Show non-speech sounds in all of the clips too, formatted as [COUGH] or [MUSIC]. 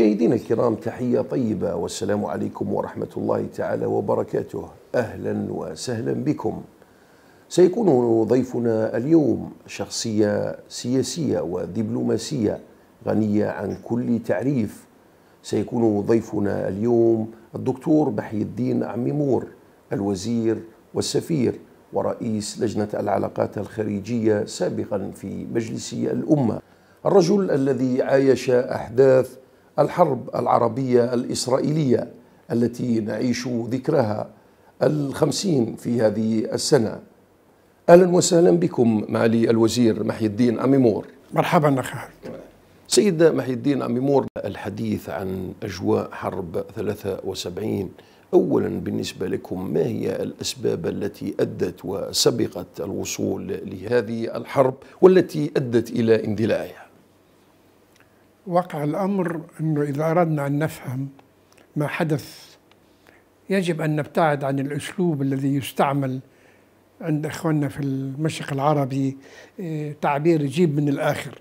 مشاهدينا الكرام تحية طيبة والسلام عليكم ورحمة الله تعالى وبركاته أهلا وسهلا بكم سيكون ضيفنا اليوم شخصية سياسية ودبلوماسية غنية عن كل تعريف سيكون ضيفنا اليوم الدكتور بحي الدين عميمور الوزير والسفير ورئيس لجنة العلاقات الخارجية سابقا في مجلس الأمة الرجل الذي عايش أحداث الحرب العربية الإسرائيلية التي نعيش ذكرها الخمسين في هذه السنة أهلا وسهلا بكم معالي الوزير محي الدين أميمور مرحبا أخي سيد محي الدين أميمور الحديث عن أجواء حرب 73 أولا بالنسبة لكم ما هي الأسباب التي أدت وسبقت الوصول لهذه الحرب والتي أدت إلى اندلاعها واقع الأمر أنه إذا أردنا أن نفهم ما حدث يجب أن نبتعد عن الأسلوب الذي يستعمل عند إخواننا في المشرق العربي إيه، تعبير يجيب من الآخر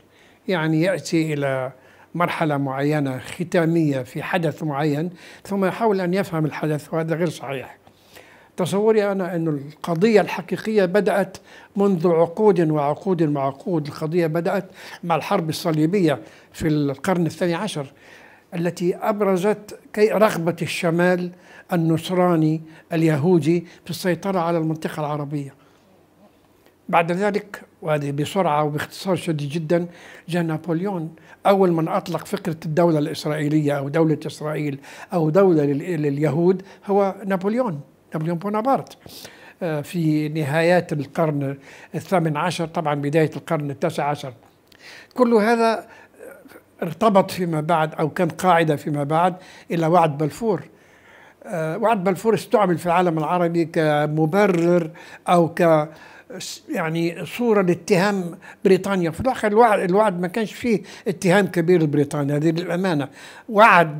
يعني يأتي إلى مرحلة معينة ختامية في حدث معين ثم يحاول أن يفهم الحدث وهذا غير صحيح تصوري أنا أن القضية الحقيقية بدأت منذ عقود وعقود وعقود القضية بدأت مع الحرب الصليبية في القرن الثاني عشر التي أبرزت رغبة الشمال النصراني اليهودي في السيطرة على المنطقة العربية بعد ذلك وهذه بسرعة وباختصار شديد جدا جاء نابليون أول من أطلق فكرة الدولة الإسرائيلية أو دولة إسرائيل أو دولة لليهود هو نابليون نابليون بونابرت آه، في نهايات القرن الثامن عشر طبعا بداية القرن التاسع عشر كل هذا ارتبط فيما بعد أو كان قاعدة فيما بعد إلى وعد بلفور آه، وعد بلفور استعمل في العالم العربي كمبرر أو ك يعني صوره لاتهام بريطانيا في الاخر الوعد, الوعد ما كانش فيه اتهام كبير لبريطانيا هذه للامانه وعد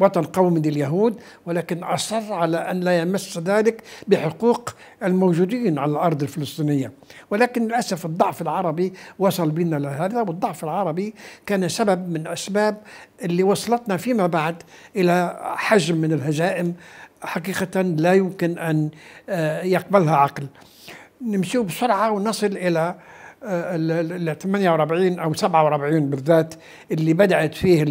بوطن قومي لليهود ولكن اصر على ان لا يمس ذلك بحقوق الموجودين على الارض الفلسطينيه ولكن للاسف الضعف العربي وصل بنا لهذا والضعف العربي كان سبب من اسباب اللي وصلتنا فيما بعد الى حجم من الهزائم حقيقه لا يمكن ان آه، يقبلها عقل نمشيو بسرعه ونصل الى آه، ال 48 او 47 بالذات اللي بدات فيه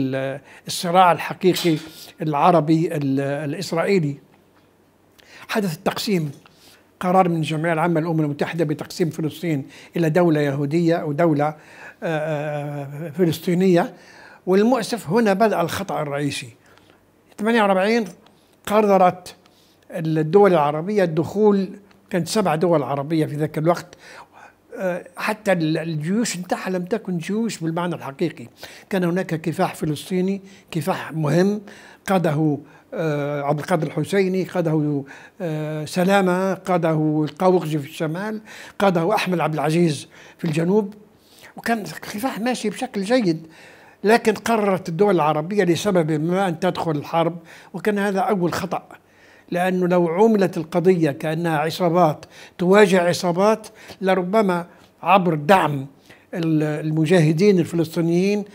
الصراع الحقيقي العربي الاسرائيلي حدث التقسيم قرار من الجمعيه العامه للامم المتحده بتقسيم فلسطين الى دوله يهوديه ودولة آه، آه، فلسطينيه والمؤسف هنا بدا الخطا الرئيسي 48 قررت الدول العربيه الدخول كانت سبع دول عربية في ذاك الوقت آه، حتى الجيوش نتاعها لم تكن جيوش بالمعنى الحقيقي كان هناك كفاح فلسطيني كفاح مهم قاده آه، عبد القادر الحسيني قاده آه، سلامة قاده القوقج في الشمال قاده أحمد عبد العزيز في الجنوب وكان الكفاح ماشي بشكل جيد لكن قررت الدول العربية لسبب ما أن تدخل الحرب وكان هذا أول خطأ لأنه لو عملت القضية كأنها عصابات تواجه عصابات لربما عبر دعم المجاهدين الفلسطينيين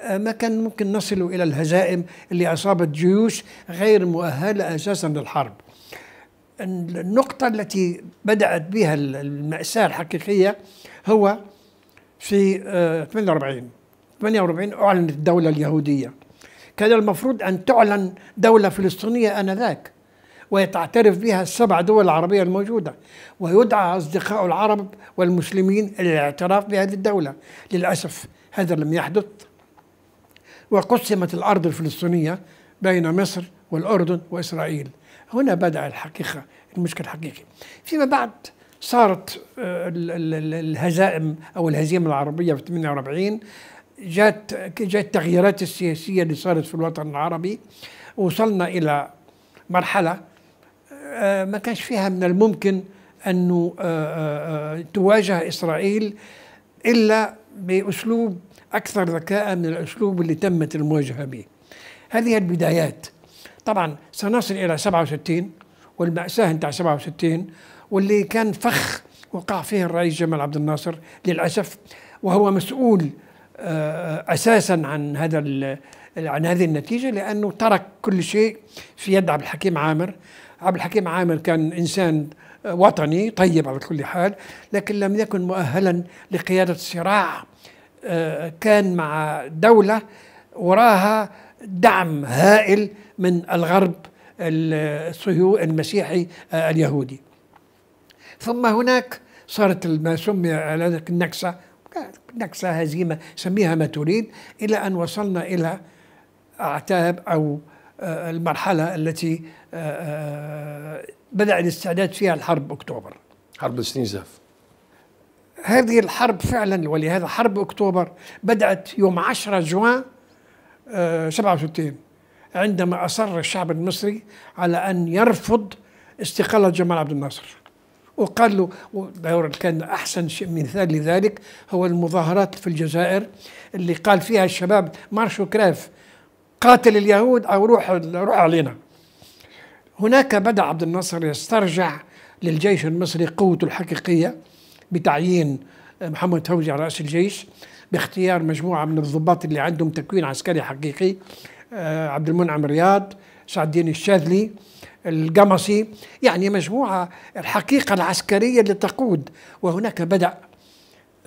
آه، ما كان ممكن نصل إلى الهزائم اللي أصابت جيوش غير مؤهلة أساسا للحرب النقطة التي بدأت بها المأساة الحقيقية هو في 48 آه، 48 أعلنت الدولة اليهودية كان المفروض أن تعلن دولة فلسطينية آنذاك ويتعترف بها السبع دول العربية الموجودة ويدعى أصدقاء العرب والمسلمين إلى الاعتراف بهذه الدولة للأسف هذا لم يحدث وقسمت الأرض الفلسطينية بين مصر والأردن وإسرائيل هنا بدأ الحقيقة المشكل الحقيقي فيما بعد صارت آه، الهزائم أو الهزيمة العربية في 48 جاءت جات التغييرات السياسية اللي صارت في الوطن العربي وصلنا إلى مرحلة آه، ما كانش فيها من الممكن أنه آه، آه، تواجه إسرائيل إلا بأسلوب أكثر ذكاء من الأسلوب اللي تمت المواجهة به هذه البدايات طبعا سنصل إلى 67 والمأساة نتاع 67 واللي كان فخ وقع فيه الرئيس جمال عبد الناصر للأسف وهو مسؤول أساسا عن هذا عن هذه النتيجة لأنه ترك كل شيء في يد عبد الحكيم عامر عبد الحكيم عامر كان إنسان وطني طيب على كل حال لكن لم يكن مؤهلا لقيادة صراع آه، كان مع دولة وراها دعم هائل من الغرب الصهيوني المسيحي آه، اليهودي ثم هناك صارت ما سمي النكسة نكسة هزيمة سميها ما تريد إلى أن وصلنا إلى أعتاب أو آه، المرحلة التي آه، آه، بدأ الاستعداد فيها الحرب أكتوبر حرب الاستنزاف هذه الحرب فعلا ولهذا حرب أكتوبر بدأت يوم 10 جوان 67 عندما أصر الشعب المصري على أن يرفض استقالة جمال عبد الناصر وقال له كان احسن مثال لذلك هو المظاهرات في الجزائر اللي قال فيها الشباب مارشو كراف قاتل اليهود او روح روح علينا هناك بدا عبد الناصر يسترجع للجيش المصري قوته الحقيقيه بتعيين محمد فوزي على راس الجيش باختيار مجموعه من الضباط اللي عندهم تكوين عسكري حقيقي آه، عبد المنعم رياض سعد الدين الشاذلي القمصي يعني مجموعه الحقيقه العسكريه اللي تقود وهناك بدا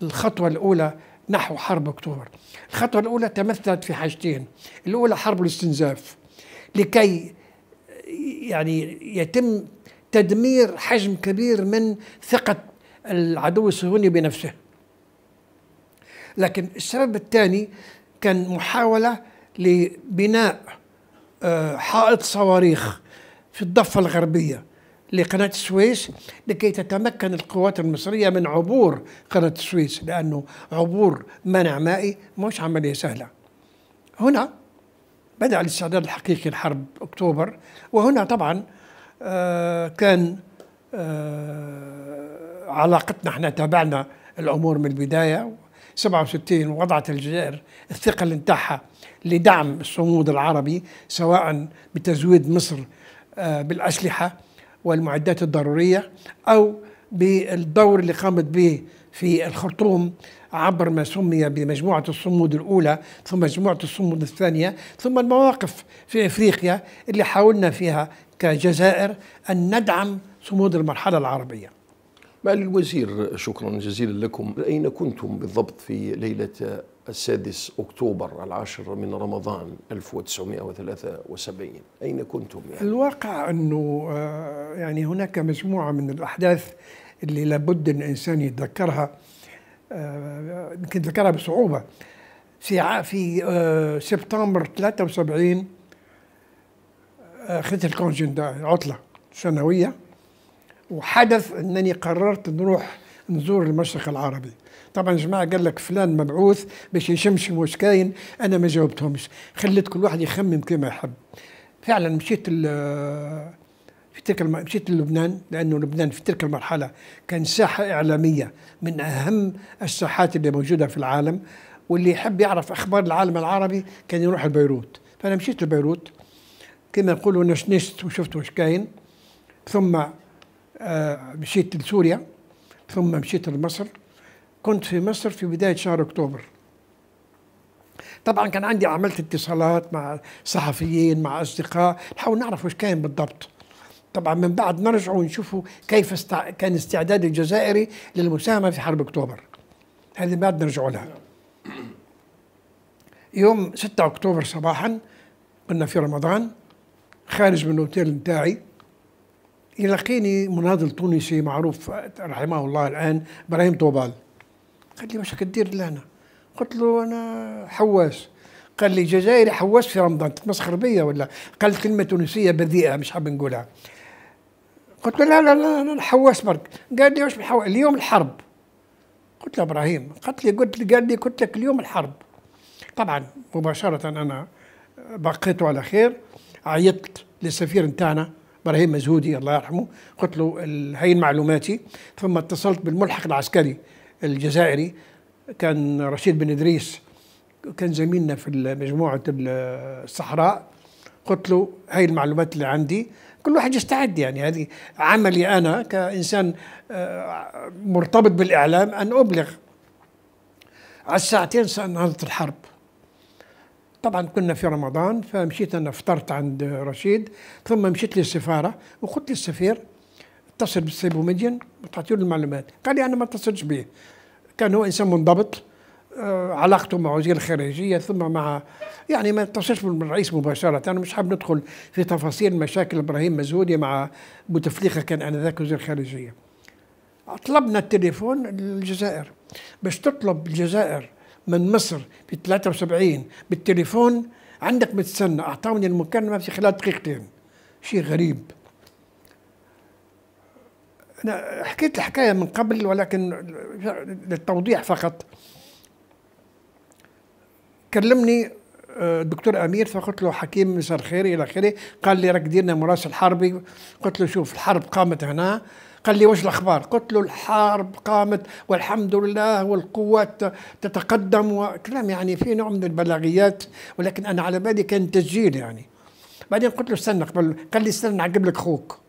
الخطوه الاولى نحو حرب أكتوبر الخطوة الأولى تمثلت في حاجتين الأولى حرب الاستنزاف لكي يعني يتم تدمير حجم كبير من ثقة العدو الصهيوني بنفسه لكن السبب الثاني كان محاولة لبناء آه، حائط صواريخ في الضفة الغربية لقناة السويس لكي تتمكن القوات المصرية من عبور قناة السويس لأنه عبور منع مائي مش عملية سهلة هنا بدأ الاستعداد الحقيقي لحرب أكتوبر وهنا طبعا آه، كان آه، علاقتنا احنا تابعنا الأمور من البداية 67 وضعت الجزائر الثقل نتاعها لدعم الصمود العربي سواء بتزويد مصر آه، بالأسلحة والمعدات الضرورية أو بالدور اللي قامت به في الخرطوم عبر ما سمي بمجموعة الصمود الأولى ثم مجموعة الصمود الثانية ثم المواقف في إفريقيا اللي حاولنا فيها كجزائر أن ندعم صمود المرحلة العربية مال الوزير شكرا جزيلا لكم أين كنتم بالضبط في ليلة السادس أكتوبر العاشر من رمضان 1973 أين كنتم يعني؟ الواقع أنه آه، يعني هناك مجموعة من الأحداث اللي لابد أن الإنسان يتذكرها آه، يمكن تذكرها بصعوبة في في آه، سبتمبر 73 أخذت الكونجندا عطلة سنوية وحدث أنني قررت نروح نزور المشرق العربي طبعا جماعه قال لك فلان مبعوث باش يشمشم واش كاين انا ما جاوبتهمش خليت كل واحد يخمم كما يحب فعلا مشيت في تلك الم... مشيت للبنان لانه لبنان في تلك المرحله كان ساحه اعلاميه من اهم الساحات اللي موجوده في العالم واللي يحب يعرف اخبار العالم العربي كان يروح لبيروت فانا مشيت لبيروت كما يقولوا نشنشت وشفت واش كاين ثم آه مشيت لسوريا ثم مشيت لمصر كنت في مصر في بداية شهر أكتوبر طبعا كان عندي عملت اتصالات مع صحفيين مع أصدقاء نحاول نعرف وش كان بالضبط طبعا من بعد نرجع ونشوفوا كيف استع... كان استعداد الجزائري للمساهمة في حرب أكتوبر هذه بعد نرجع لها يوم 6 أكتوبر صباحا كنا في رمضان خارج من الأوتيل بتاعي يلاقيني مناضل تونسي معروف رحمه الله الآن إبراهيم طوبال قال لي واش كدير لهنا قلت له انا حواس قال لي جزائري حواس في رمضان تتمسخر بيا ولا قال كلمه تونسيه بذيئه مش حاب نقولها قلت له لا لا لا انا حواس برك قال لي واش بحو... اليوم الحرب قلت له ابراهيم قلت لي قلت قال لي قلت لك اليوم الحرب طبعا مباشره انا بقيت على خير عيطت للسفير نتاعنا ابراهيم مزهودي الله يرحمه قلت له هين معلوماتي ثم اتصلت بالملحق العسكري الجزائري كان رشيد بن ادريس كان زميلنا في مجموعه الصحراء قلت له هاي المعلومات اللي عندي كل واحد يستعد يعني هذه عملي انا كانسان آه، مرتبط بالاعلام ان ابلغ على الساعتين انهضت الحرب طبعا كنا في رمضان فمشيت انا فطرت عند رشيد ثم مشيت للسفاره وقلت للسفير اتصل بالسيد بومدين وتعطيه المعلومات قال لي انا ما اتصلش به كان هو انسان منضبط آه، علاقته مع وزير الخارجيه ثم مع يعني ما اتصلش بالرئيس مباشره انا مش حاب ندخل في تفاصيل مشاكل ابراهيم مزهودي مع بوتفليقه كان انذاك وزير الخارجيه طلبنا التليفون للجزائر باش تطلب الجزائر من مصر في 73 بالتليفون عندك بتستنى اعطوني المكالمه في خلال دقيقتين شيء غريب أنا حكيت الحكاية من قبل ولكن للتوضيح فقط كلمني الدكتور آه، امير فقلت له حكيم مساء الخير الى اخره قال لي راك ديرنا مراسل حربي قلت له شوف الحرب قامت هنا قال لي واش الاخبار قلت له الحرب قامت والحمد لله والقوات تتقدم وكلام يعني في نوع من البلاغيات ولكن انا على بالي كان تسجيل يعني بعدين قلت له استنى قبل قال لي استنى نعقب لك خوك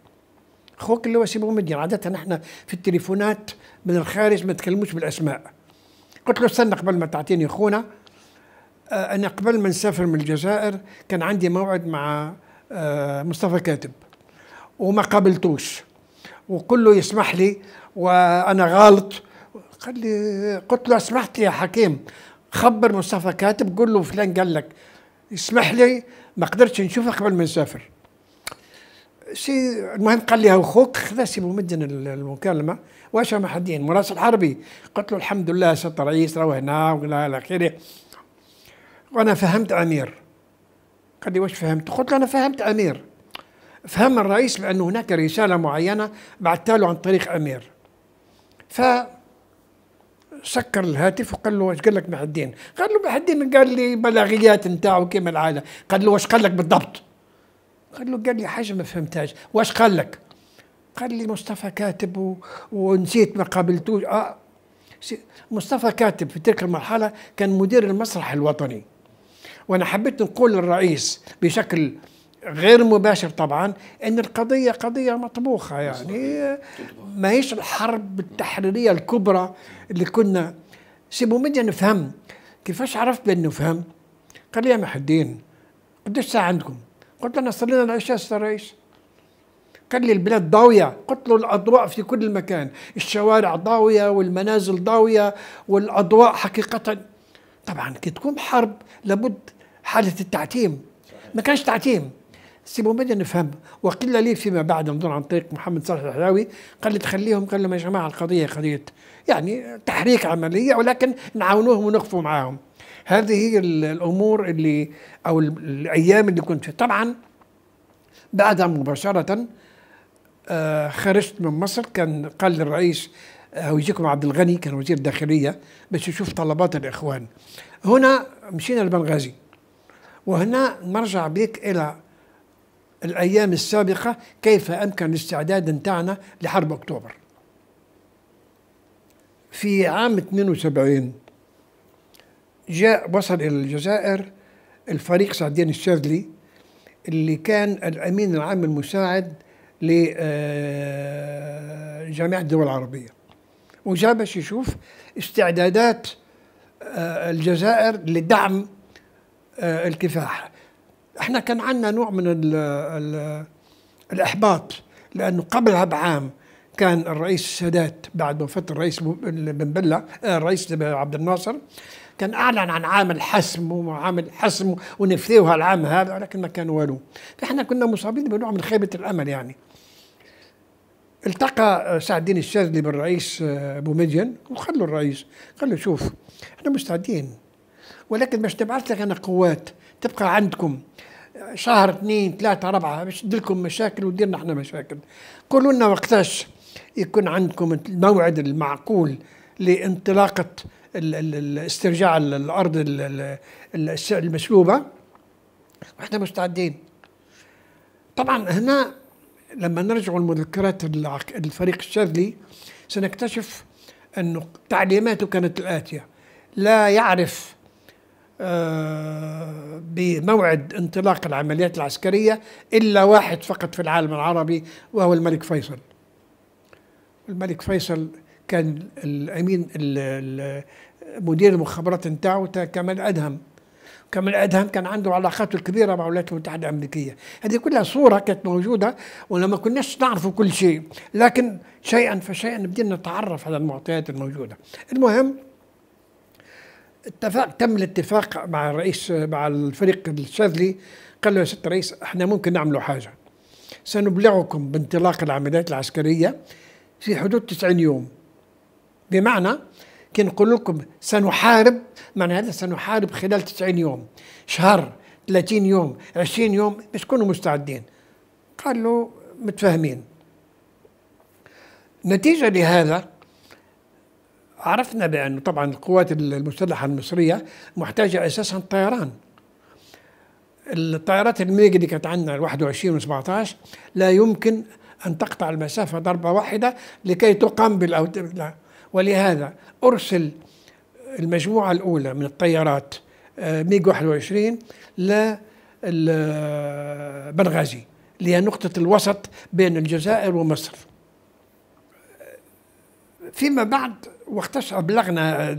خوك اللي هو سي محمد عاده احنا في التليفونات من الخارج ما نتكلموش بالاسماء قلت له استنى قبل ما تعطيني خونا آه، انا قبل ما نسافر من الجزائر كان عندي موعد مع آه، مصطفى كاتب وما قابلتوش وقل له يسمح لي وانا غلط قال لي قلت له سمحت يا حكيم خبر مصطفى كاتب قول له فلان قال لك اسمح لي ما قدرتش نشوفك قبل ما نسافر سي المهم قال لي اخوك خذا سي ممدن المكالمه واش ما حدين مراسل حربي قلت له الحمد لله ست الرئيس راهو هنا ولا الى اخره وانا فهمت امير قال لي واش فهمت قلت له انا فهمت امير فهم الرئيس بان هناك رساله معينه بعثتها له عن طريق امير ف سكر الهاتف وقال له واش قال لك محدين قال له محدين قال لي بلاغيات نتاعو كيما العاده قال له واش قال لك بالضبط قال له قال لي حاجه ما فهمتهاش واش قال لك قال لي مصطفى كاتب و... ونسيت ما قابلتوش اه مصطفى كاتب في تلك المرحله كان مدير المسرح الوطني وانا حبيت نقول للرئيس بشكل غير مباشر طبعا ان القضيه قضيه مطبوخه يعني ماهيش الحرب التحريريه الكبرى اللي كنا سيبوا مديا نفهم كيفاش عرفت بانه فهم قال لي يا محدين قديش ساعه عندكم قلت له أنا صلينا العشاء أستاذ الرئيس قال لي البلاد ضاوية قلت له الأضواء في كل مكان الشوارع ضاوية والمنازل ضاوية والأضواء حقيقة طبعا كي تكون حرب لابد حالة التعتيم ما كانش تعتيم سي بومدين نفهم وقيل لي فيما بعد نظن عن طريق محمد صالح الحلاوي قال لي تخليهم قال لهم يا جماعه القضيه قضيه يعني تحريك عمليه ولكن نعاونوهم ونقفوا معاهم هذه هي الامور اللي او الايام اللي كنت فيها طبعا بعدها مباشره آه، خرجت من مصر كان قال للرئيس هو آه، يجيكم عبد الغني كان وزير الداخليه باش يشوف طلبات الاخوان هنا مشينا لبنغازي وهنا نرجع بك الى الأيام السابقة كيف أمكن الاستعداد نتاعنا لحرب أكتوبر في عام 72 جاء وصل إلى الجزائر الفريق سعدين الشاذلي اللي كان الأمين العام المساعد لجامعة آه، الدول العربية وجاء باش يشوف استعدادات آه، الجزائر لدعم آه، الكفاح احنا كان عندنا نوع من الـ الـ الاحباط لانه قبلها بعام كان الرئيس السادات بعد وفاه الرئيس بن بله آه، الرئيس عبد الناصر كان اعلن عن عام الحسم وعام الحسم ونفذوها العام هذا ولكن ما كان والو فاحنا كنا مصابين بنوع من خيبه الامل يعني التقى آه، سعد الدين الشاذلي بالرئيس آه، بومدين وقال الرئيس قال له شوف احنا مستعدين ولكن باش تبعث لك انا قوات تبقى عندكم شهر اثنين ثلاثة أربعة باش تدير لكم مشاكل ودير احنا مشاكل قولوا لنا وقتاش يكون عندكم الموعد المعقول لانطلاقة استرجاع الأرض المسلوبة واحنا مستعدين طبعا هنا لما نرجع لمذكرات الفريق الشاذلي سنكتشف أن تعليماته كانت الآتية لا يعرف آه، بموعد انطلاق العمليات العسكرية إلا واحد فقط في العالم العربي وهو الملك فيصل الملك فيصل كان الأمين مدير المخابرات نتاعو كمال أدهم كمال أدهم كان عنده علاقاته الكبيرة مع الولايات المتحدة الأمريكية هذه كلها صورة كانت موجودة ولما كناش نعرف كل شيء لكن شيئا فشيئا بدينا نتعرف على المعطيات الموجودة المهم اتفاق تم الاتفاق مع الرئيس مع الفريق الشاذلي قال له يا سيد الرئيس احنا ممكن نعملوا حاجه سنبلغكم بانطلاق العمليات العسكريه في حدود 90 يوم بمعنى كي نقول لكم سنحارب معنى هذا سنحارب خلال 90 يوم شهر 30 يوم 20 يوم باش تكونوا مستعدين قال له متفاهمين نتيجة لهذا عرفنا بأنه طبعا القوات المسلحة المصرية محتاجة أساسا طيران الطائرات الميج اللي كانت عندنا 21 و17 لا يمكن أن تقطع المسافة ضربة واحدة لكي تقام بالأوت... ولهذا أرسل المجموعة الأولى من الطيارات آه، ميج 21 لبنغازي آه، اللي هي نقطة الوسط بين الجزائر ومصر فيما بعد وقتاش ابلغنا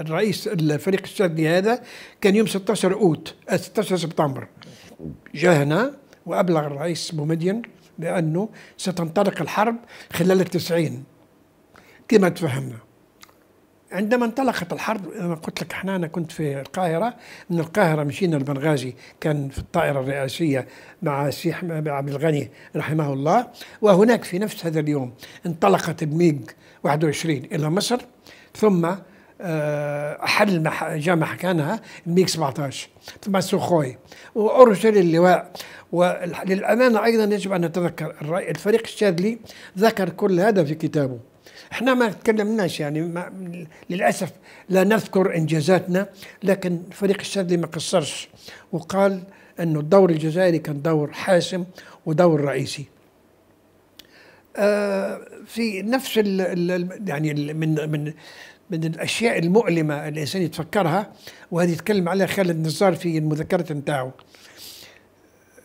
الرئيس الفريق الشعبي هذا كان يوم 16 اوت 16 آه، سبتمبر جاء وابلغ الرئيس بومدين بانه ستنطلق الحرب خلال التسعين كما تفهمنا عندما انطلقت الحرب انا قلت لك احنا انا كنت في القاهره من القاهره مشينا لبنغازي كان في الطائره الرئاسيه مع الشيخ عبد الغني رحمه الله وهناك في نفس هذا اليوم انطلقت الميج 21 إلى مصر ثم آه، أحل جامع كانها الميك 17 ثم سوخوي وأرسل اللواء وللأمانة أيضا يجب أن نتذكر الفريق الشاذلي ذكر كل هذا في كتابه احنا ما تكلمناش يعني ما للاسف لا نذكر انجازاتنا لكن فريق الشاذلي ما قصرش وقال انه الدور الجزائري كان دور حاسم ودور رئيسي آه، في نفس ال يعني الـ من من من الاشياء المؤلمه الانسان يتفكرها وهذه يتكلم عليها خالد نزار في المذكره نتاعو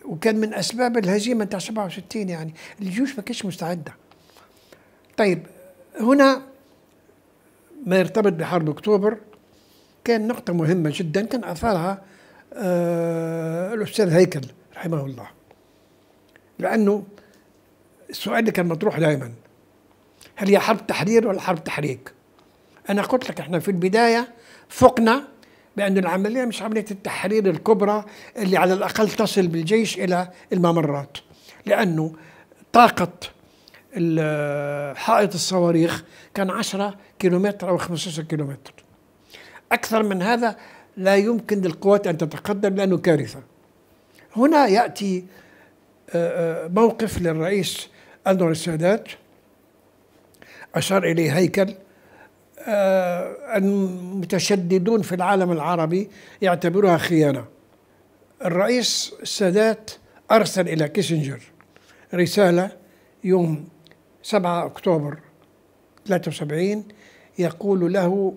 وكان من اسباب الهزيمه نتاع 67 يعني الجيوش ما كانتش مستعده طيب هنا ما يرتبط بحرب اكتوبر كان نقطه مهمه جدا كان اثارها آه الاستاذ هيكل رحمه الله لانه السؤال اللي كان مطروح دايما هل هي حرب تحرير ولا حرب تحريك؟ انا قلت لك احنا في البدايه فقنا بأن العملية مش عملية التحرير الكبرى اللي على الأقل تصل بالجيش إلى الممرات لأنه طاقة حائط الصواريخ كان 10 كيلومتر أو 15 كيلومتر أكثر من هذا لا يمكن للقوات أن تتقدم لأنه كارثة هنا يأتي آه، آه، موقف للرئيس أنور السادات أشار إليه هيكل آه، المتشددون في العالم العربي يعتبرها خيانة الرئيس السادات أرسل إلى كيسنجر رسالة يوم 7 أكتوبر 73 يقول له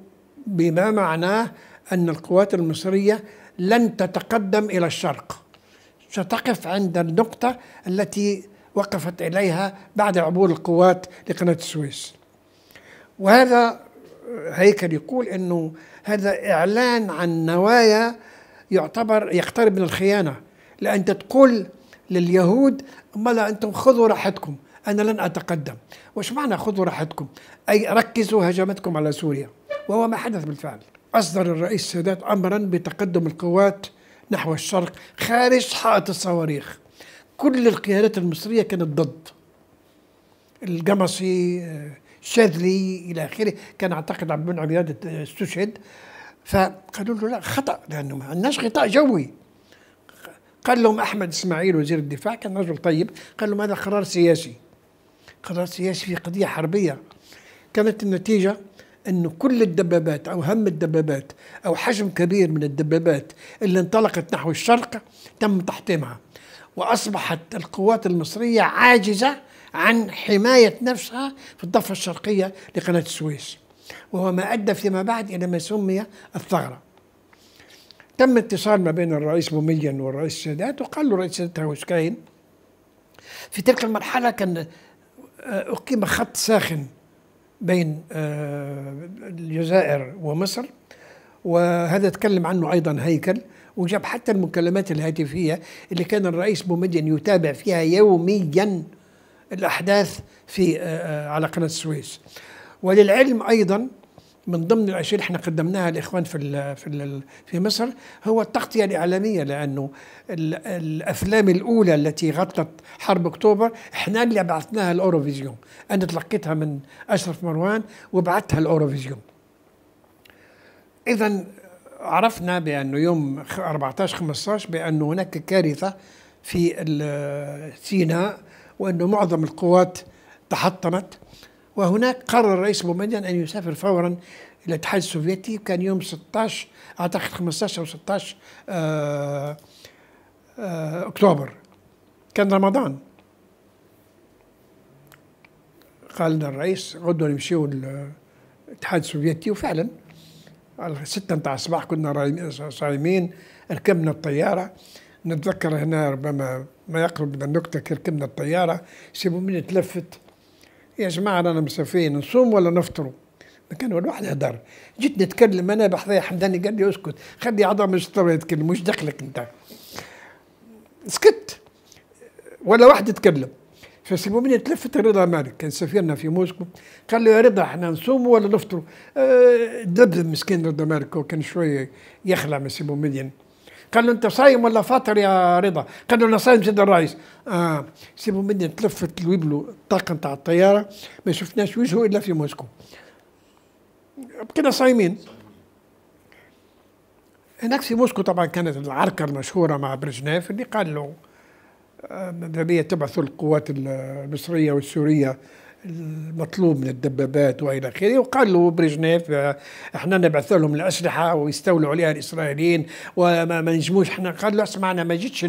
بما معناه أن القوات المصرية لن تتقدم إلى الشرق ستقف عند النقطة التي وقفت إليها بعد عبور القوات لقناة السويس وهذا هيكل يقول أنه هذا إعلان عن نوايا يعتبر يقترب من الخيانة لأن تقول لليهود لا أنتم خذوا راحتكم أنا لن أتقدم وش معنى خذوا راحتكم أي ركزوا هجمتكم على سوريا وهو ما حدث بالفعل أصدر الرئيس السادات أمرا بتقدم القوات نحو الشرق خارج حائط الصواريخ كل القيادات المصريه كانت ضد القمصي شاذلي الى اخره كان اعتقد عبد المنعم عبيد استشهد فقالوا له لا خطا لانه ما عندناش غطاء جوي قال لهم احمد اسماعيل وزير الدفاع كان رجل طيب قال لهم هذا قرار سياسي قرار سياسي في قضيه حربيه كانت النتيجه انه كل الدبابات او هم الدبابات او حجم كبير من الدبابات اللي انطلقت نحو الشرق تم تحطيمها وأصبحت القوات المصرية عاجزة عن حماية نفسها في الضفة الشرقية لقناة السويس وهو ما أدى فيما بعد إلى ما سمي الثغرة تم اتصال ما بين الرئيس بوميا والرئيس السادات وقال له الرئيس السادات هوسكاين في تلك المرحلة كان آه، أقيم خط ساخن بين آه، الجزائر ومصر وهذا تكلم عنه أيضا هيكل وجاب حتى المكالمات الهاتفية اللي كان الرئيس بومدين يتابع فيها يوميا الأحداث في آه، آه، على قناة السويس وللعلم أيضا من ضمن الاشياء اللي احنا قدمناها الاخوان في في في مصر هو التغطيه الاعلاميه لانه الافلام الاولى التي غطت حرب اكتوبر احنا اللي بعثناها الاوروفيزيون انا تلقيتها من اشرف مروان وبعثتها الاوروفيزيون اذا عرفنا بانه يوم 14 15 بانه هناك كارثه في سيناء وانه معظم القوات تحطمت وهناك قرر الرئيس بومدين ان يسافر فورا الى الاتحاد السوفيتي كان يوم 16 اعتقد 15 او 16 آه، آه، اكتوبر كان رمضان قال الرئيس غدوا نمشيو الاتحاد السوفيتي وفعلا على الستة نتاع الصباح كنا صايمين ركبنا الطيارة نتذكر هنا ربما ما يقرب من النكتة كي ركبنا الطيارة سيبوا مني تلفت يا جماعة رانا مسافرين نصوم ولا نفطروا ما كان الواحد يهدر جيت نتكلم انا بحذايا حمداني قال لي اسكت خلي عضم الشطر يتكلم وش دخلك انت سكت ولا واحد يتكلم فسي المؤمنين تلفت رضا مالك كان سفيرنا في موسكو قال له يا رضا احنا نصوموا ولا نفطروا آه مسكين رضا مالك كان شويه يخلع من سي المؤمنين قال له انت صايم ولا فاطر يا رضا قال له انا صايم سيد الرئيس اه سي المؤمنين تلفت الويبلو الطاقه نتاع الطياره ما شفناش وجهه الا في موسكو بقينا صايمين هناك في موسكو طبعا كانت العركه المشهوره مع برجنيف اللي قال له مدنيه تبعث القوات المصرية والسورية المطلوب من الدبابات والى اخره وقال له بريجنيف احنا نبعث لهم الاسلحه ويستولوا عليها الاسرائيليين وما ما نجموش احنا قال له اسمع انا ما جيتش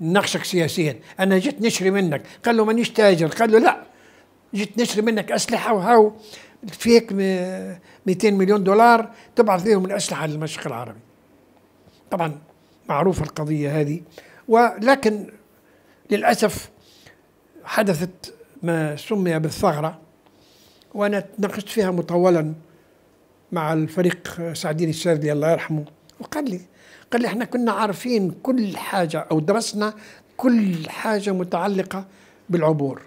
نناقشك سياسيا انا جيت نشري منك قال له مانيش تاجر قال له لا جيت نشري منك اسلحه وهاو فيك 200 مليون دولار تبعث فيهم الاسلحه للمشرق العربي طبعا معروفه القضيه هذه ولكن للأسف حدثت ما سمي بالثغرة وأنا تناقشت فيها مطولا مع الفريق سعدين السردي الله يرحمه وقال لي قال لي احنا كنا عارفين كل حاجة أو درسنا كل حاجة متعلقة بالعبور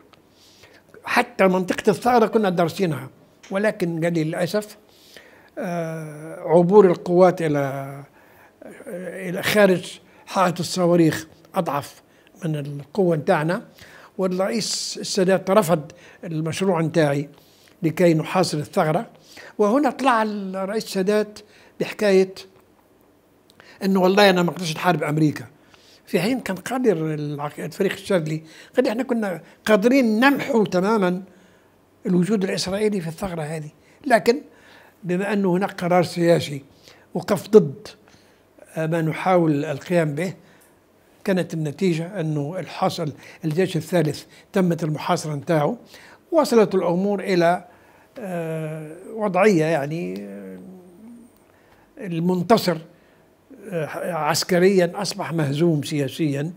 حتى منطقة الثغرة كنا دارسينها ولكن قال لي للأسف آه، عبور القوات إلى آه، إلى خارج حائط الصواريخ أضعف من القوة نتاعنا والرئيس السادات رفض المشروع نتاعي لكي نحاصر الثغرة وهنا طلع الرئيس السادات بحكاية انه والله انا ما قدرتش نحارب امريكا في حين كان قادر الفريق الشرقي قد احنا كنا قادرين نمحو تماما الوجود الاسرائيلي في الثغره هذه لكن بما انه هناك قرار سياسي وقف ضد ما نحاول القيام به كانت النتيجة أنه الحصل الجيش الثالث تمت المحاصرة نتاعه وصلت الأمور إلى آه، وضعية يعني آه، المنتصر آه، عسكريا أصبح مهزوم سياسيا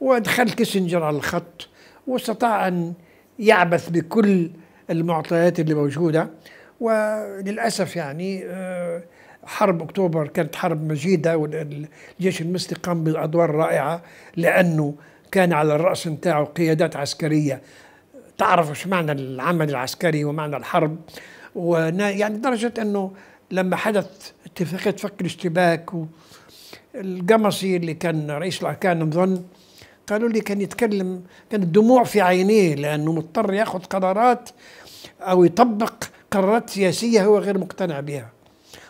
ودخل كيسنجر على الخط واستطاع أن يعبث بكل المعطيات اللي موجودة وللأسف يعني آه حرب اكتوبر كانت حرب مجيده والجيش المصري قام بادوار رائعه لانه كان على الراس نتاعه قيادات عسكريه تعرف ايش معنى العمل العسكري ومعنى الحرب ونا يعني درجه انه لما حدث اتفاقيه فك الاشتباك القمصي اللي كان رئيس الاركان نظن قالوا لي كان يتكلم كان الدموع في عينيه لانه مضطر ياخذ قرارات او يطبق قرارات سياسيه هو غير مقتنع بها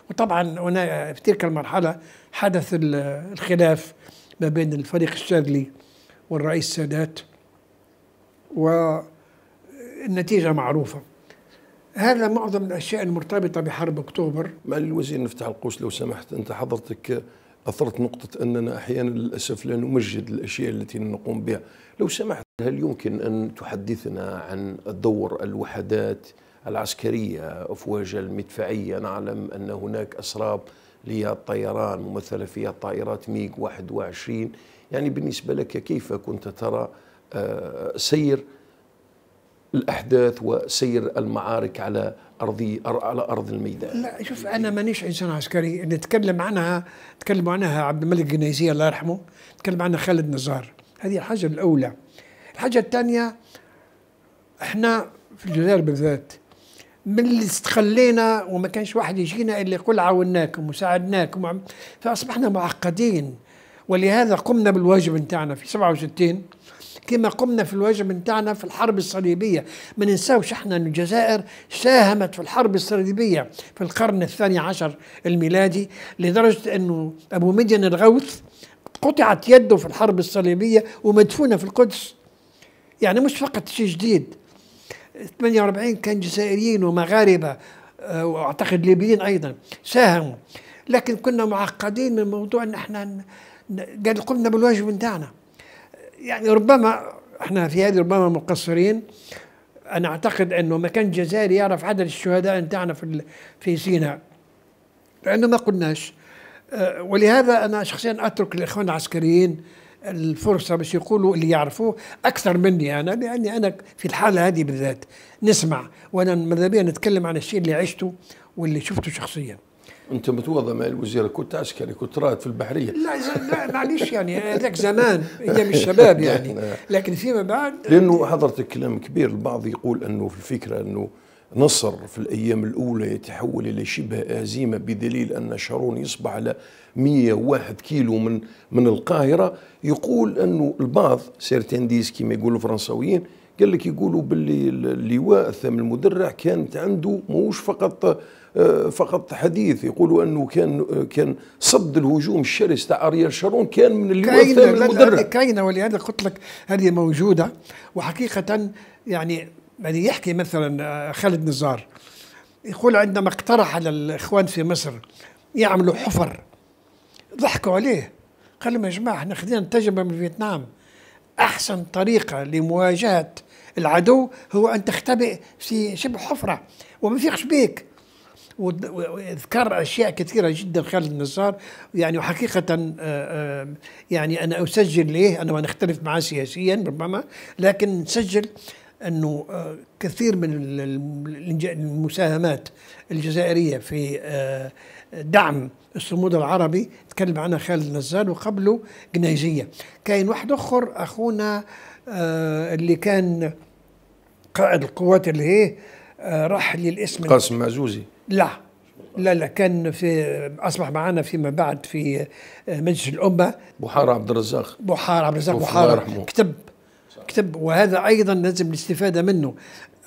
وطبعا هنا في تلك المرحلة حدث الخلاف ما بين الفريق الشاذلي والرئيس السادات والنتيجة معروفة هذا معظم الأشياء المرتبطة بحرب أكتوبر مع الوزير نفتح القوس لو سمحت أنت حضرتك أثرت نقطة أننا أحيانا للأسف لا نمجد الأشياء التي نقوم بها لو سمحت هل يمكن أن تحدثنا عن دور الوحدات العسكرية أفواج المدفعية نعلم أن هناك أسراب للطيران ممثلة في الطائرات ميغ 21 يعني بالنسبة لك كيف كنت ترى آه، سير الاحداث وسير المعارك على ارضي على ارض الميدان لا شوف انا مانيش انسان عسكري نتكلم عنها تكلم عنها عبد الملك الجنيزي الله يرحمه تكلم عنها خالد نزار هذه الحاجه الاولى الحاجه الثانيه احنا في الجزائر بالذات من اللي استخلينا وما كانش واحد يجينا اللي يقول عاوناكم وساعدناكم فاصبحنا معقدين ولهذا قمنا بالواجب نتاعنا في 67 كما قمنا في الواجب نتاعنا في الحرب الصليبية ما ننساوش احنا ان الجزائر ساهمت في الحرب الصليبية في القرن الثاني عشر الميلادي لدرجة انه ابو مدين الغوث قطعت يده في الحرب الصليبية ومدفونة في القدس يعني مش فقط شيء جديد 48 كان جزائريين ومغاربه آه، واعتقد ليبيين ايضا ساهموا لكن كنا معقدين من موضوع ان احنا قد قمنا بالواجب بتاعنا يعني ربما احنا في هذه ربما مقصرين انا اعتقد انه ما كان جزائري يعرف عدد الشهداء نتاعنا في في سيناء لانه ما قلناش آه، ولهذا انا شخصيا اترك الاخوان العسكريين الفرصه باش يقولوا اللي يعرفوه اكثر مني انا لاني انا في الحاله هذه بالذات نسمع وانا ماذا بيا نتكلم عن الشيء اللي عشته واللي شفته شخصيا انت متواضع مع الوزير كنت عسكري كنت رائد في البحريه لا لا معليش يعني هذاك زمان ايام الشباب يعني [LAUGHS] نعم. لكن فيما بعد لانه حضرتك كلام كبير البعض يقول انه في الفكره انه نصر في الايام الاولى يتحول الى شبه هزيمه بدليل ان شارون يصبح على 101 كيلو من من القاهره يقول انه البعض سيرتين ديس كما يقولوا الفرنساويين قال لك يقولوا باللي اللواء الثامن المدرع كانت عنده ماهوش فقط آه، فقط حديث يقولوا انه كان آه، كان صد الهجوم الشرس تاع اريال شارون كان من اللواء الثامن المدرع كاينه ولهذا قلت لك هذه موجوده وحقيقه يعني يعني يحكي مثلا آه، خالد نزار يقول عندما اقترح على الاخوان في مصر يعملوا حفر ضحكوا عليه قال لهم يا جماعه احنا خذينا تجربه من فيتنام احسن طريقه لمواجهه العدو هو ان تختبئ في شبه حفره وما فيقش بيك وذكر اشياء كثيره جدا خالد النصار يعني وحقيقه آه، آه، يعني انا اسجل ليه انا ما نختلف معه سياسيا ربما لكن نسجل انه آه، كثير من المساهمات الجزائريه في دعم الصمود العربي تكلم عنها خالد نزال وقبله جنيزيه كاين واحد اخر اخونا آه، اللي كان قائد القوات اللي هي آه، راح للاسم قاسم معزوزي لا لا لا كان في اصبح معنا فيما بعد في آه، مجلس الامه بحار عبد الرزاق بحار عبد الرزاق بحار كتب كتب وهذا ايضا لازم الاستفاده منه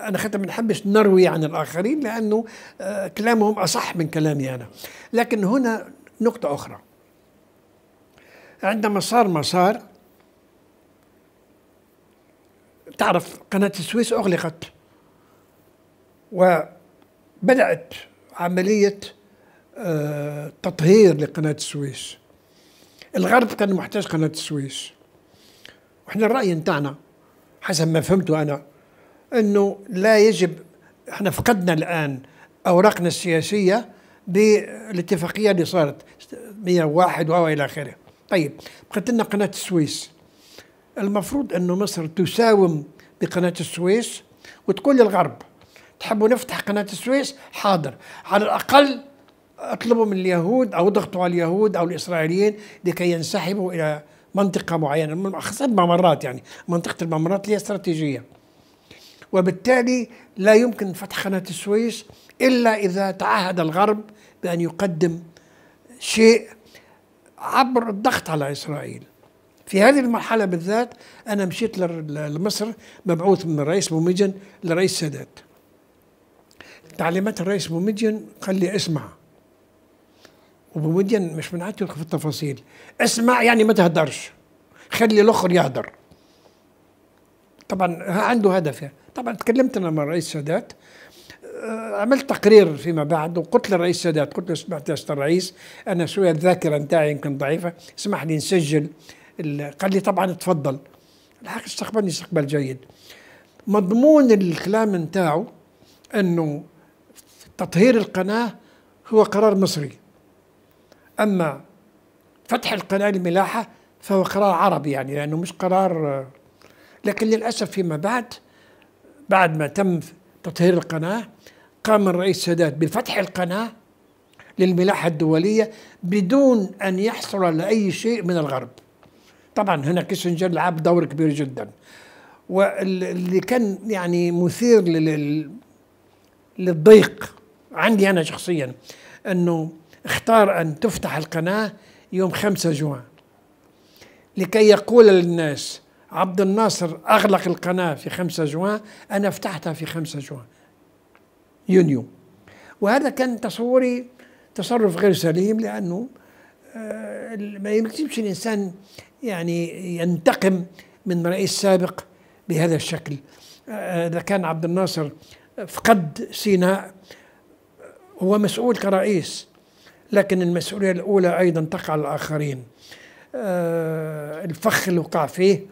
انا حتى ما بنحبش نروي عن الاخرين لانه آه، كلامهم اصح من كلامي انا لكن هنا نقطه اخرى عندما صار ما صار تعرف قناه السويس اغلقت وبدات عمليه آه، تطهير لقناه السويس الغرب كان محتاج قناه السويس واحنا الراي نتاعنا حسب ما فهمته انا انه لا يجب احنا فقدنا الان اوراقنا السياسيه بالاتفاقيه اللي صارت 101 والى اخره. طيب قلت لنا قناه السويس المفروض انه مصر تساوم بقناه السويس وتقول للغرب تحبوا نفتح قناه السويس حاضر على الاقل اطلبوا من اليهود او ضغطوا على اليهود او الاسرائيليين لكي ينسحبوا الى منطقه معينه خاصه الممرات يعني منطقه الممرات اللي هي استراتيجيه وبالتالي لا يمكن فتح قناة السويس إلا إذا تعهد الغرب بأن يقدم شيء عبر الضغط على إسرائيل في هذه المرحلة بالذات أنا مشيت لمصر مبعوث من الرئيس بوميجن لرئيس السادات تعليمات الرئيس بوميجن قال لي اسمع وبوميجن مش من عادته في التفاصيل اسمع يعني ما تهدرش خلي الاخر يهدر طبعا عنده هدف يعني. طبعا تكلمت انا مع الرئيس السادات آه، عملت تقرير فيما بعد وقلت للرئيس السادات قلت له سمعت يا استاذ الرئيس انا شويه الذاكره نتاعي يمكن ضعيفه اسمح لي نسجل قال لي طبعا تفضل الحق استقبلني استقبال جيد مضمون الكلام نتاعو انه تطهير القناه هو قرار مصري اما فتح القناه للملاحه فهو قرار عربي يعني لانه مش قرار آه، لكن للاسف فيما بعد بعد ما تم تطهير القناة قام الرئيس السادات بفتح القناة للملاحة الدولية بدون أن يحصل على أي شيء من الغرب طبعا هنا كيسنجر لعب دور كبير جدا واللي كان يعني مثير لل... للضيق عندي أنا شخصيا أنه اختار أن تفتح القناة يوم 5 جوان لكي يقول للناس عبد الناصر أغلق القناة في 5 جوان أنا فتحتها في 5 جوان يونيو وهذا كان تصوري تصرف غير سليم لأنه آه، ما يمكنش الإنسان يعني ينتقم من رئيس سابق بهذا الشكل آه، إذا كان عبد الناصر فقد سيناء هو مسؤول كرئيس لكن المسؤولية الأولى أيضا تقع على الآخرين آه، الفخ اللي وقع فيه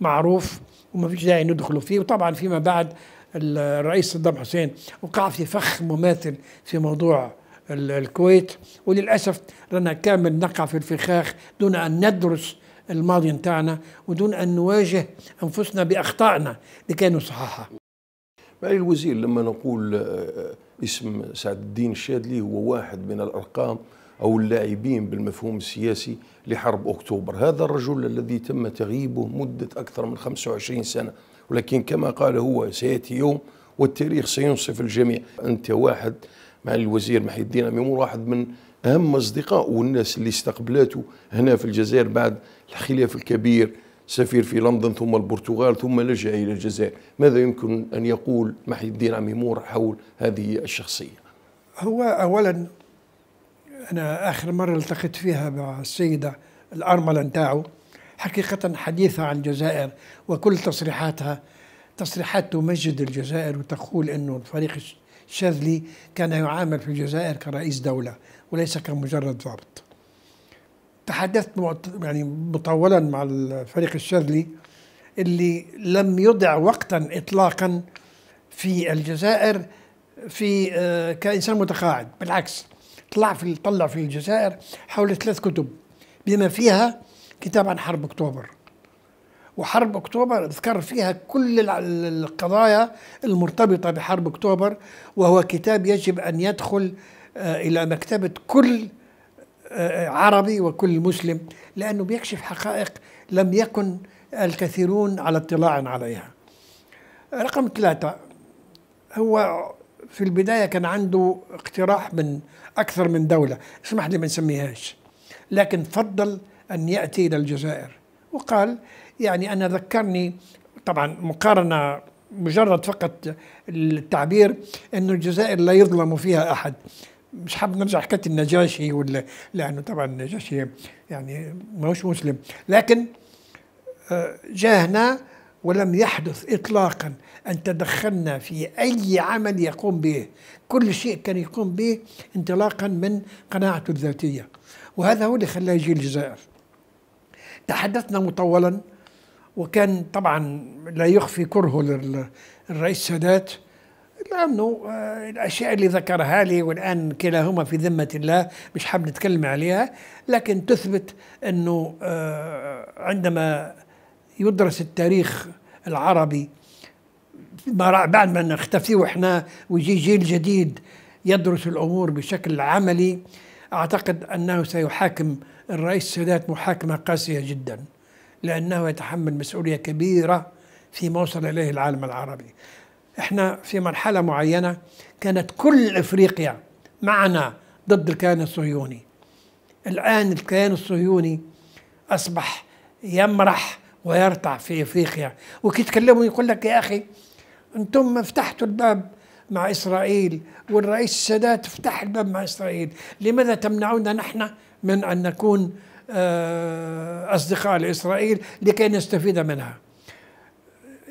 معروف وما فيش داعي ندخلوا فيه وطبعا فيما بعد الرئيس صدام حسين وقع في فخ مماثل في موضوع الكويت وللاسف رانا كامل نقع في الفخاخ دون ان ندرس الماضي نتاعنا ودون ان نواجه انفسنا باخطائنا اللي كانوا صحاحه. معالي الوزير لما نقول آه، آه، اسم سعد الدين الشاذلي هو واحد من الارقام أو اللاعبين بالمفهوم السياسي لحرب أكتوبر هذا الرجل الذي تم تغييبه مدة أكثر من 25 سنة ولكن كما قال هو سيأتي يوم والتاريخ سينصف الجميع أنت واحد مع الوزير محي الدين أميمور واحد من أهم أصدقاء والناس اللي استقبلاته هنا في الجزائر بعد الخلاف الكبير سفير في لندن ثم البرتغال ثم لجأ إلى الجزائر ماذا يمكن أن يقول محي الدين عميمور حول هذه الشخصية هو أولا أنا آخر مرة التقيت فيها مع السيدة الأرملة نتاعو حقيقة حديثها عن الجزائر وكل تصريحاتها تصريحات تمجد الجزائر وتقول أنه الفريق الشاذلي كان يعامل في الجزائر كرئيس دولة وليس كمجرد ضابط تحدثت يعني مطولا مع الفريق الشاذلي اللي لم يضع وقتا إطلاقا في الجزائر في آه، كإنسان متقاعد بالعكس طلع في طلع في الجزائر حول ثلاث كتب بما فيها كتاب عن حرب اكتوبر وحرب اكتوبر ذكر فيها كل القضايا المرتبطه بحرب اكتوبر وهو كتاب يجب ان يدخل آه، الى مكتبه كل آه، عربي وكل مسلم لانه بيكشف حقائق لم يكن الكثيرون على اطلاع عليها. رقم ثلاثه هو في البدايه كان عنده اقتراح من اكثر من دوله اسمح لي ما نسميهاش لكن فضل ان ياتي الى الجزائر وقال يعني انا ذكرني طبعا مقارنه مجرد فقط التعبير انه الجزائر لا يظلم فيها احد مش حاب نرجع حكايه النجاشي ولا لانه طبعا النجاشي يعني ماهوش مسلم لكن آه، جاء هنا ولم يحدث إطلاقا أن تدخلنا في أي عمل يقوم به كل شيء كان يقوم به انطلاقا من قناعته الذاتية وهذا هو اللي خلاه يجي الجزائر تحدثنا مطولا وكان طبعا لا يخفي كرهه للرئيس السادات لانه آه، الاشياء اللي ذكرها لي والان كلاهما في ذمه الله مش حاب نتكلم عليها لكن تثبت انه آه، عندما يدرس التاريخ العربي بعد ما نختفي واحنا ويجي جيل جديد يدرس الامور بشكل عملي اعتقد انه سيحاكم الرئيس السادات محاكمه قاسيه جدا لانه يتحمل مسؤوليه كبيره فيما وصل اليه العالم العربي. احنا في مرحله معينه كانت كل افريقيا معنا ضد الكيان الصهيوني. الان الكيان الصهيوني اصبح يمرح ويرتع في افريقيا وكيتكلموا يقول لك يا اخي انتم فتحتوا الباب مع اسرائيل والرئيس السادات فتح الباب مع اسرائيل لماذا تمنعونا نحن من ان نكون آه، اصدقاء لاسرائيل لكي نستفيد منها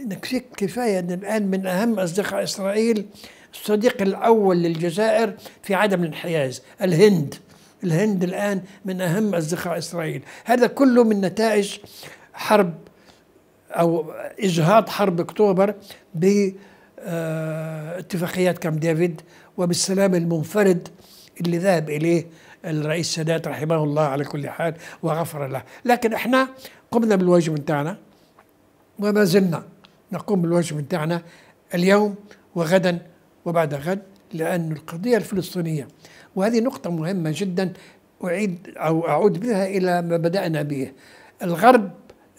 نكفيك كفايه ان الان من اهم اصدقاء اسرائيل الصديق الاول للجزائر في عدم الانحياز الهند الهند الان من اهم اصدقاء اسرائيل هذا كله من نتائج حرب او اجهاض حرب اكتوبر باتفاقيات آه، كام ديفيد وبالسلام المنفرد اللي ذهب اليه الرئيس السادات رحمه الله على كل حال وغفر له لكن احنا قمنا بالواجب بتاعنا وما زلنا نقوم بالواجب بتاعنا اليوم وغدا وبعد غد لأن القضية الفلسطينية وهذه نقطة مهمة جدا أعيد أو أعود بها إلى ما بدأنا به الغرب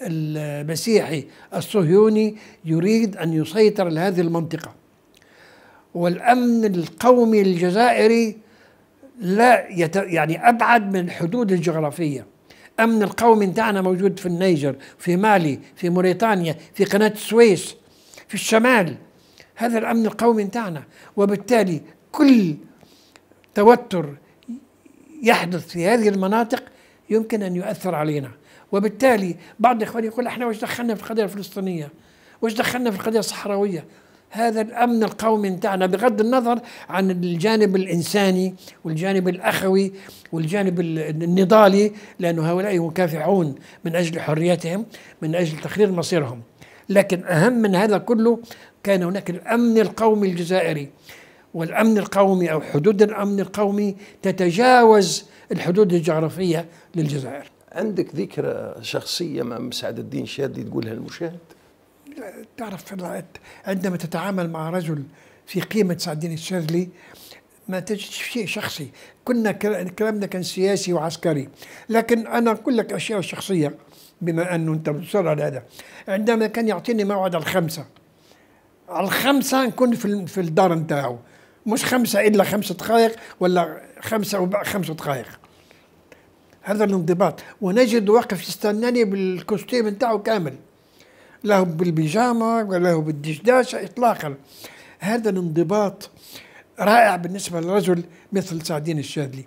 المسيحي الصهيوني يريد أن يسيطر على هذه المنطقة والأمن القومي الجزائري لا يت... يعني أبعد من الحدود الجغرافية أمن القومي بتاعنا موجود في النيجر في مالي في موريتانيا في قناة السويس في الشمال هذا الأمن القومي بتاعنا وبالتالي كل توتر يحدث في هذه المناطق يمكن أن يؤثر علينا وبالتالي بعض الاخوان يقول احنا وش دخلنا في القضيه الفلسطينيه؟ وش دخلنا في القضيه الصحراويه؟ هذا الامن القومي بتاعنا بغض النظر عن الجانب الانساني والجانب الاخوي والجانب النضالي لانه هؤلاء يكافحون من اجل حريتهم من اجل تقرير مصيرهم لكن اهم من هذا كله كان هناك الامن القومي الجزائري والامن القومي او حدود الامن القومي تتجاوز الحدود الجغرافيه للجزائر عندك ذكرى شخصية مع سعد الدين شادي تقولها المشاهد؟ تعرف عندما تتعامل مع رجل في قيمة سعد الدين الشاذلي ما تجدش شيء شخصي كنا كلامنا كان سياسي وعسكري لكن أنا أقول لك أشياء شخصية بما أنه أنت مصر على هذا عندما كان يعطيني موعد الخمسة على الخمسة نكون في في الدار نتاعو مش خمسة إلا خمسه دقائق ولا خمسة وبعد خمسه دقائق هذا الانضباط ونجد واقف يستناني بالكوستيم نتاعو كامل لا بالبيجامه ولا هو بالدشداشه اطلاقا هذا الانضباط رائع بالنسبه لرجل مثل سعدين الشاذلي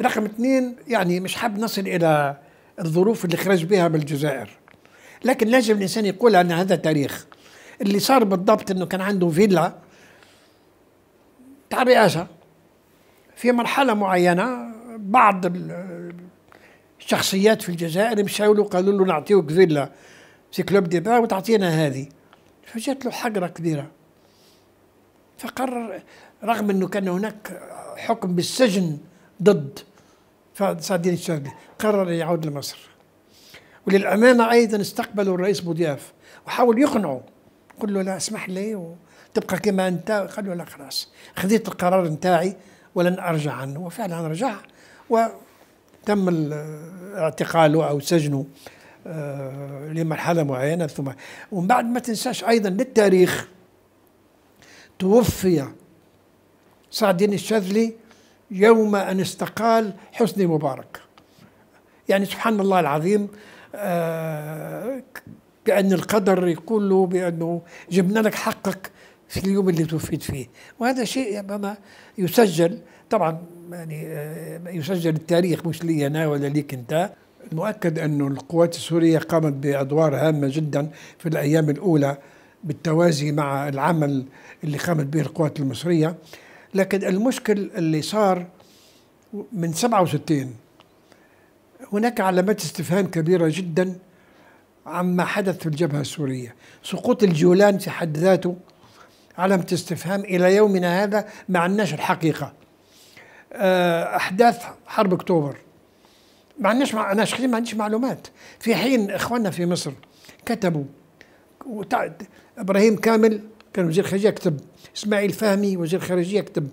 رقم اثنين يعني مش حاب نصل الى الظروف اللي خرج بها بالجزائر لكن لازم الانسان يقول ان هذا تاريخ اللي صار بالضبط انه كان عنده فيلا تاع الرئاسه في مرحله معينه بعض شخصيات في الجزائر مشاو له قالوا له نعطيوك فيلا في كلوب دي با وتعطينا هذه فجات له حقره كبيره فقرر رغم انه كان هناك حكم بالسجن ضد سعدين الشاذلي قرر يعود لمصر وللامانه ايضا استقبلوا الرئيس بوضياف وحاول يقنعه قل له لا اسمح لي وتبقى كما انت قال له لا خلاص خذيت القرار نتاعي ولن ارجع عنه وفعلا رجع و تم اعتقاله او سجنه آه، لمرحله معينه ثم ومن بعد ما تنساش ايضا للتاريخ توفي سعد الدين الشاذلي يوم ان استقال حسني مبارك يعني سبحان الله العظيم كأن آه، القدر يقول له بأنه جبنا لك حقك في اليوم اللي توفيت فيه وهذا شيء ربما يسجل طبعا يعني آه، يسجل التاريخ مش لي انا ولا ليك انت المؤكد أن القوات السورية قامت بأدوار هامة جدا في الأيام الأولى بالتوازي مع العمل اللي قامت به القوات المصرية لكن المشكل اللي صار من 67 هناك علامات استفهام كبيرة جدا عما حدث في الجبهة السورية سقوط الجولان في حد ذاته علامة استفهام إلى يومنا هذا ما عندناش الحقيقة آه، احداث حرب اكتوبر ما عندناش انا شخصيا ما عنديش معلومات في حين اخواننا في مصر كتبوا وتع... ابراهيم كامل كان وزير خارجيه كتب اسماعيل فهمي وزير خارجيه كتب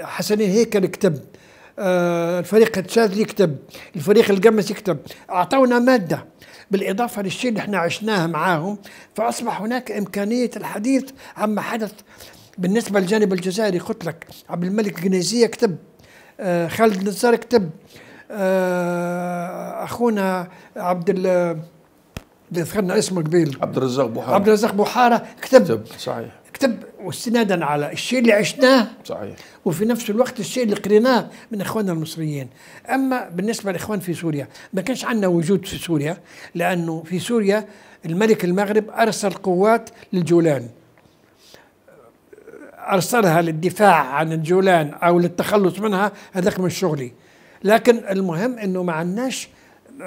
حسنين هيكل كتب آه، الفريق الشاذلي كتب الفريق القمس كتب اعطونا ماده بالاضافه للشيء اللي احنا عشناه معاهم فاصبح هناك امكانيه الحديث عما حدث بالنسبه للجانب الجزائري قلت لك عبد الملك جنيزيه كتب آه، خالد نزار كتب آه، اخونا عبد اللي ذكرنا اسمه قبيل عبد الرزاق بوحاره عبد الرزاق بوحاره كتب, كتب صحيح كتب واستنادا على الشيء اللي عشناه صحيح وفي نفس الوقت الشيء اللي قريناه من اخواننا المصريين اما بالنسبه لاخوان في سوريا ما كانش عندنا وجود في سوريا لانه في سوريا الملك المغرب ارسل قوات للجولان أرسلها للدفاع عن الجولان أو للتخلص منها هذاك من شغلي لكن المهم أنه ما عندناش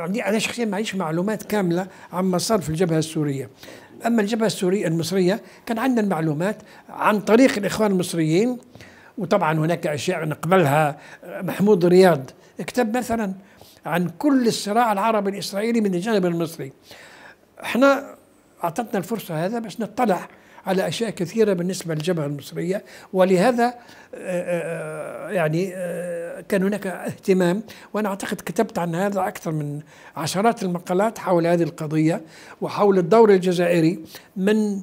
أنا شخصيا ما عنديش معلومات كاملة عما صار في الجبهة السورية أما الجبهة السورية المصرية كان عندنا المعلومات عن طريق الإخوان المصريين وطبعا هناك أشياء نقبلها محمود رياض كتب مثلا عن كل الصراع العربي الإسرائيلي من الجانب المصري احنا أعطتنا الفرصة هذا باش نطلع على أشياء كثيرة بالنسبة للجبهة المصرية ولهذا آه، آه، يعني آه، كان هناك اهتمام وأنا أعتقد كتبت عن هذا أكثر من عشرات المقالات حول هذه القضية وحول الدور الجزائري من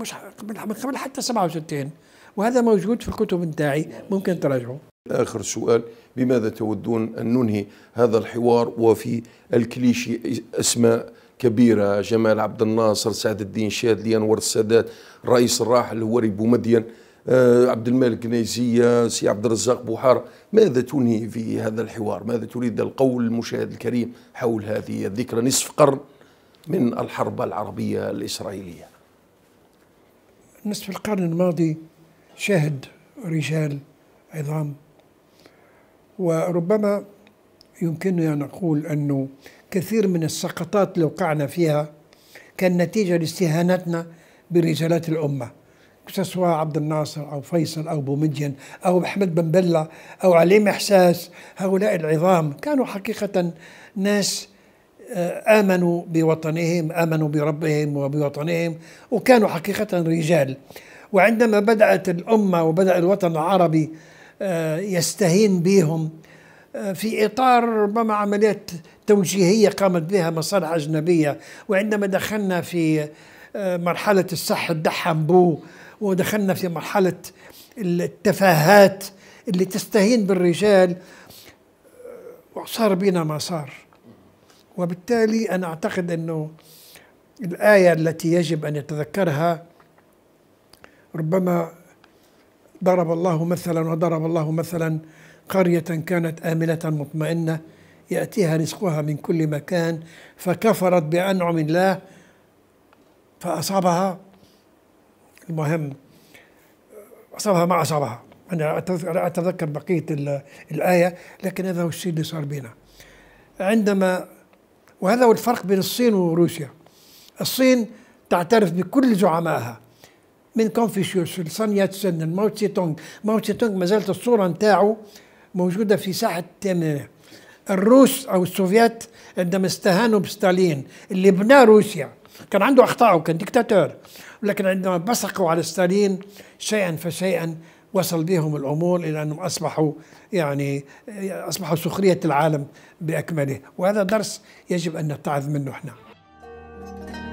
مش من قبل حتى 67 وهذا موجود في الكتب نتاعي ممكن تراجعوا آخر سؤال بماذا تودون أن ننهي هذا الحوار وفي الكليشي أسماء كبيره جمال عبد الناصر سعد الدين شاذلي انور السادات الرئيس الراحل هوري بومدين آه، عبد الملك نيزية سي عبد الرزاق بوحار ماذا تنهي في هذا الحوار ماذا تريد القول المشاهد الكريم حول هذه الذكرى نصف قرن من الحرب العربية الإسرائيلية نصف القرن الماضي شهد رجال عظام وربما يمكننا أن نقول أنه كثير من السقطات اللي وقعنا فيها كان نتيجة لاستهانتنا برجالات الأمة سواء عبد الناصر أو فيصل أو بومدين أو محمد بن بلة أو عليم إحساس هؤلاء العظام كانوا حقيقة ناس آه، آمنوا بوطنهم آمنوا بربهم وبوطنهم وكانوا حقيقة رجال وعندما بدأت الأمة وبدأ الوطن العربي آه، يستهين بهم في اطار ربما عمليات توجيهيه قامت بها مصالح اجنبيه وعندما دخلنا في آه، مرحله الصح بو ودخلنا في مرحله التفاهات اللي تستهين بالرجال وصار بنا ما صار وبالتالي انا اعتقد انه الايه التي يجب ان يتذكرها ربما ضرب الله مثلا وضرب الله مثلا قرية كانت آمنة مطمئنة يأتيها رزقها من كل مكان فكفرت بأنعم الله فأصابها المهم أصابها ما أصابها أنا لا أتذكر بقية الآية لكن هذا هو الشيء اللي صار بنا عندما وهذا هو الفرق بين الصين وروسيا الصين تعترف بكل زعمائها من كونفوشيوس لسان ياتسن الماو تسي تونغ ماو تسي تونغ ما زالت الصورة نتاعو موجوده في ساحه الروس او السوفيات عندما استهانوا بستالين اللي بنى روسيا كان عنده اخطاء وكان ديكتاتور لكن عندما بصقوا على ستالين شيئا فشيئا وصل بهم الامور الى انهم اصبحوا يعني اصبحوا سخريه العالم باكمله وهذا درس يجب ان نتعظ منه احنا.